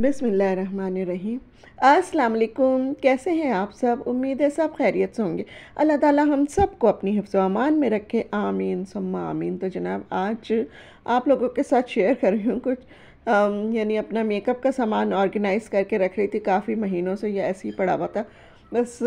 बिसमीम अस्सलाम कैसे हैं आप सब उम्मीद है सब खैरियत से होंगे अल्लाह ताला हम सब को अपनी हिफ्ज़ अमान में रखे आमीन सम्मा आमीन तो जनाब आज आप लोगों के साथ शेयर कर रही हूँ कुछ यानी अपना मेकअप का सामान ऑर्गेनाइज़ करके रख रही थी काफ़ी महीनों से या ऐसे ही पड़ा हुआ था बस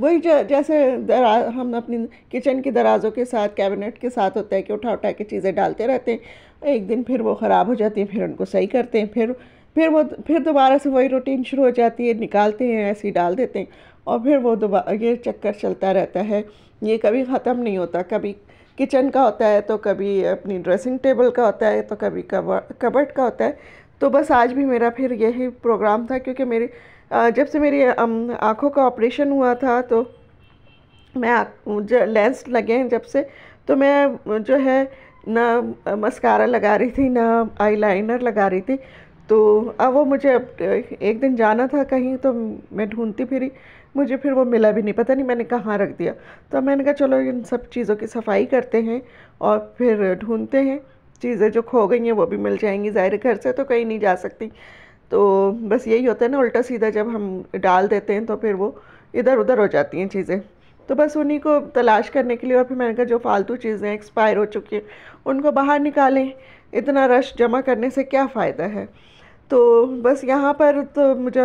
वही जैसे दरा हम अपनी किचन के दराज़ों के साथ कैबिनेट के साथ होता है कि उठा उठा के चीज़ें डालते रहते हैं एक दिन फिर वो ख़राब हो जाती हैं फिर उनको सही करते हैं फिर फिर वो फिर दोबारा से वही रूटीन शुरू हो जाती है निकालते हैं ऐसे ही डाल देते हैं और फिर वो दोबारा ये चक्कर चलता रहता है ये कभी ख़त्म नहीं होता कभी किचन का होता है तो कभी अपनी ड्रेसिंग टेबल का होता है तो कभी कबर्ड का होता है तो बस आज भी मेरा फिर यही प्रोग्राम था क्योंकि मेरी जब से मेरी आँखों का ऑपरेशन हुआ था तो मैं लेंस लगे हैं जब से तो मैं जो है ना मस्कारा लगा रही थी ना आईलाइनर लगा रही थी तो अब वो मुझे एक दिन जाना था कहीं तो मैं ढूंढती फिरी मुझे फिर वो मिला भी नहीं पता नहीं मैंने कहाँ रख दिया तो मैंने कहा चलो इन सब चीज़ों की सफाई करते हैं और फिर ढूंढते हैं चीज़ें जो खो गई हैं वो भी मिल जाएंगी ज़ाहिर घर से तो कहीं नहीं जा सकती तो बस यही होता है ना उल्टा सीधा जब हम डाल देते हैं तो फिर वो इधर उधर हो जाती हैं चीज़ें तो बस उन्हीं को तलाश करने के लिए और फिर मैंने कहा जो फालतू चीज़ें एक्सपायर हो चुकी हैं उनको बाहर निकालें इतना रश जमा करने से क्या फ़ायदा है तो बस यहाँ पर तो मुझे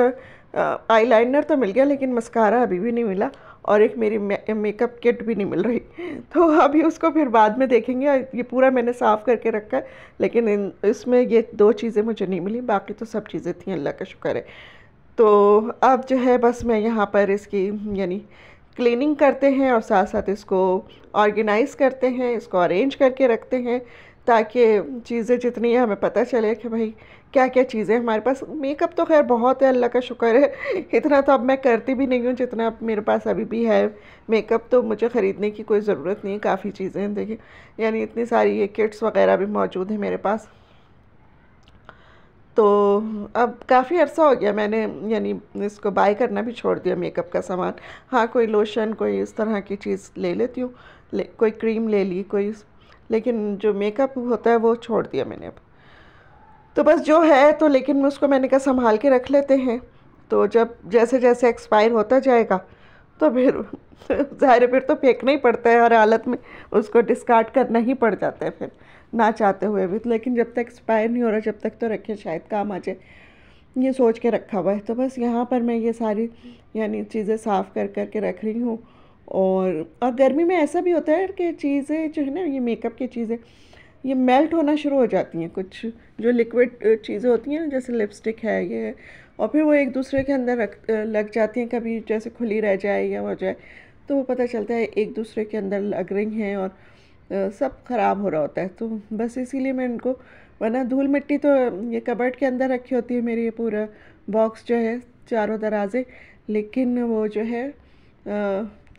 आईलाइनर तो मिल गया लेकिन मस्कारा अभी भी नहीं मिला और एक मेरी मे मेकअप किट भी नहीं मिल रही तो अभी उसको फिर बाद में देखेंगे ये पूरा मैंने साफ़ करके रखा है लेकिन इसमें ये दो चीज़ें मुझे नहीं मिली बाकी तो सब चीज़ें थी अल्लाह का शुक्र है तो अब जो है बस मैं यहाँ पर इसकी यानी क्लीनिंग करते हैं और साथ साथ इसको ऑर्गेनाइज़ करते हैं इसको अरेंज करके रखते हैं ताकि चीज़ें जितनी है हमें पता चले कि भाई क्या क्या चीज़ें हमारे पास मेकअप तो खैर बहुत है अल्लाह का शुक्र है इतना तो अब मैं करती भी नहीं हूँ जितना अब मेरे पास अभी भी है मेकअप तो मुझे ख़रीदने की कोई ज़रूरत नहीं है काफ़ी चीज़ें हैं देखिए यानी इतनी सारी ये किट्स वगैरह भी मौजूद हैं मेरे पास तो अब काफ़ी अर्सा हो गया मैंने यानी इसको बाय करना भी छोड़ दिया मेकअप का सामान हाँ कोई लोशन कोई इस तरह की चीज़ ले लेती हूँ ले, कोई क्रीम ले ली कोई लेकिन जो मेकअप होता है वो छोड़ दिया मैंने अब तो बस जो है तो लेकिन मैं उसको मैंने कहा संभाल के रख लेते हैं तो जब जैसे जैसे एक्सपायर होता जाएगा तो फिर ज़ाहिर फिर तो फेंकना ही पड़ता है हर हालत में उसको डिस्कार्ड करना ही पड़ जाता है फिर ना चाहते हुए भी लेकिन जब तक एक्सपायर नहीं हो रहा जब तक तो रखे शायद काम आ जाए ये सोच के रखा हुआ है तो बस यहाँ पर मैं ये सारी यानी चीज़ें साफ़ कर कर के रख रही हूँ और और गर्मी में ऐसा भी होता है कि चीज़ें जो है ना ये मेकअप की चीज़ें ये मेल्ट होना शुरू हो जाती हैं कुछ जो लिक्विड चीज़ें होती हैं जैसे लिपस्टिक है ये है और फिर वो एक दूसरे के अंदर रख लग जाती हैं कभी जैसे खुली रह जाए या हो जाए तो वो पता चलता है एक दूसरे के अंदर लग रही हैं और सब ख़राब हो रहा होता है तो बस इसीलिए मैं इनको वरना धूल मिट्टी तो ये कबर्ड के अंदर रखी होती है मेरी ये पूरा बॉक्स जो है चारों दराजे लेकिन वो जो है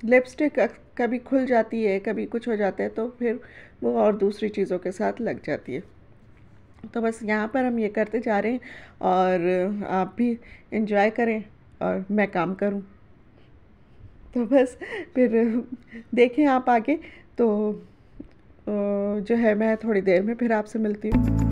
लिपस्टिक कभी खुल जाती है कभी कुछ हो जाता है तो फिर वो और दूसरी चीज़ों के साथ लग जाती है तो बस यहाँ पर हम ये करते जा रहे हैं और आप भी इंजॉय करें और मैं काम करूँ तो बस फिर देखें आप आगे तो जो है मैं थोड़ी देर में फिर आपसे मिलती हूँ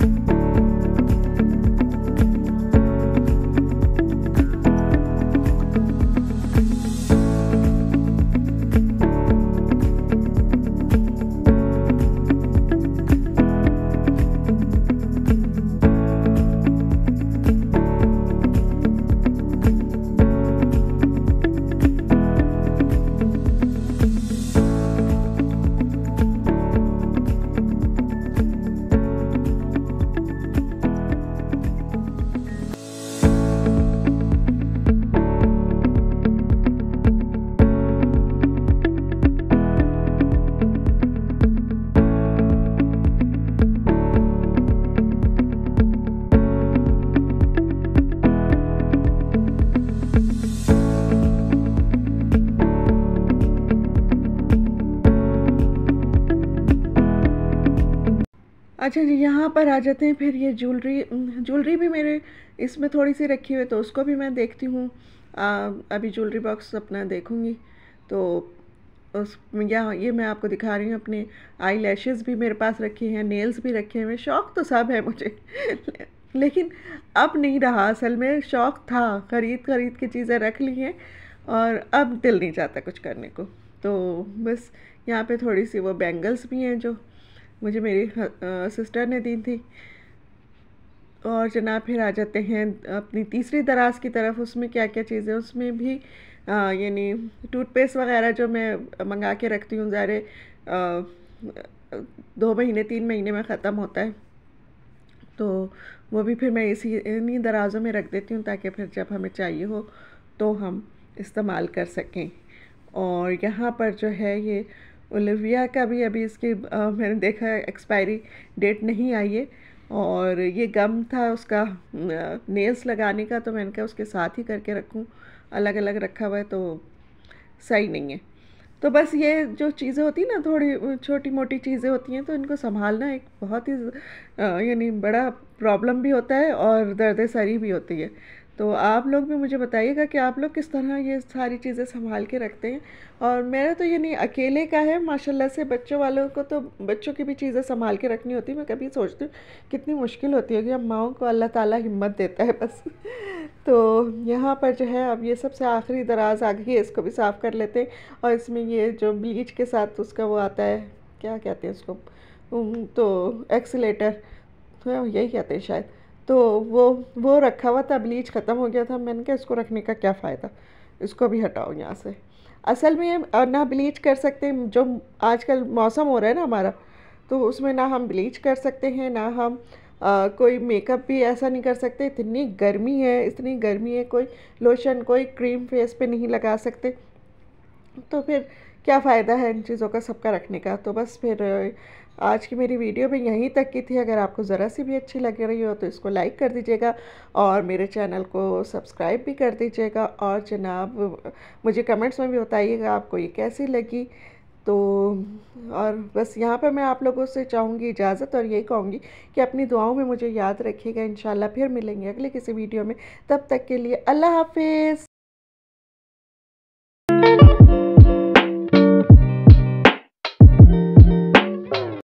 अच्छा जी यहाँ पर आ जाते हैं फिर ये ज्वेलरी ज्वेलरी भी मेरे इसमें थोड़ी सी रखी हुई तो उसको भी मैं देखती हूँ अभी ज्वेलरी बॉक्स अपना देखूँगी तो उस या ये मैं आपको दिखा रही हूँ अपने आई लैशेज़ भी मेरे पास रखी हैं नेल्स भी रखे हुए शौक़ तो सब है मुझे लेकिन अब नहीं रहा असल में शौक़ था ख़रीद ख़रीद के चीज़ें रख ली हैं और अब दिल नहीं चाहता कुछ करने को तो बस यहाँ पे थोड़ी सी वो बैंगल्स भी हैं जो मुझे मेरी सिस्टर ने दी थी और जनाब फिर आ जाते हैं अपनी तीसरी दराज की तरफ उसमें क्या क्या चीज़ें उसमें भी यानी टूथपेस्ट वगैरह जो मैं मंगा के रखती हूँ ज़ारे दो महीने तीन महीने में ख़त्म होता है तो वो भी फिर मैं इसी इन्हीं दराज़ों में रख देती हूँ ताकि फिर जब हमें चाहिए हो तो हम इस्तेमाल कर सकें और यहाँ पर जो है ये ओलिविया का भी अभी इसकी आ, मैंने देखा एक्सपायरी डेट नहीं आई है और ये गम था उसका नेल्स लगाने का तो मैंने कहा उसके साथ ही करके रखूँ अलग अलग रखा हुआ है तो सही नहीं है तो बस ये जो चीज़ें होती हैं ना थोड़ी छोटी मोटी चीज़ें होती हैं तो इनको संभालना एक बहुत ही यानी बड़ा प्रॉब्लम भी होता है और दर्द सरी भी होती है तो आप लोग भी मुझे बताइएगा कि आप लोग किस तरह ये सारी चीज़ें संभाल के रखते हैं और मेरा तो ये नहीं अकेले का है माशाल्लाह से बच्चों वालों को तो बच्चों की भी चीज़ें संभाल के रखनी होती मैं कभी सोचती हूँ कितनी मुश्किल होती होगी अब माओ को अल्लाह ताला हिम्मत देता है बस तो यहाँ पर जो है अब ये सबसे आखिरी दराज आ गई है इसको भी साफ़ कर लेते हैं और इसमें ये जो ब्लीच के साथ उसका वो आता है क्या कहते हैं उसको तो एक्सीटर तो यही कहते हैं शायद तो वो वो रखा हुआ था ब्लीच ख़त्म हो गया था मैंने कहा इसको रखने का क्या फ़ायदा इसको भी हटाओ यहाँ से असल में ना ब्लीच कर सकते जो आजकल मौसम हो रहा है ना हमारा तो उसमें ना हम ब्लीच कर सकते हैं ना हम आ, कोई मेकअप भी ऐसा नहीं कर सकते इतनी गर्मी है इतनी गर्मी है कोई लोशन कोई क्रीम फेस पे नहीं लगा सकते तो फिर क्या फ़ायदा है इन चीज़ों का सबका रखने का तो बस फिर आज की मेरी वीडियो भी यहीं तक की थी अगर आपको ज़रा सी भी अच्छी लग रही हो तो इसको लाइक कर दीजिएगा और मेरे चैनल को सब्सक्राइब भी कर दीजिएगा और जनाब मुझे कमेंट्स में भी बताइएगा आपको ये कैसी लगी तो और बस यहाँ पर मैं आप लोगों से चाहूँगी इजाज़त और यही कहूँगी कि अपनी दुआओं में मुझे याद रखिएगा इन फिर मिलेंगे अगले किसी वीडियो में तब तक के लिए अल्लाह हाफिज़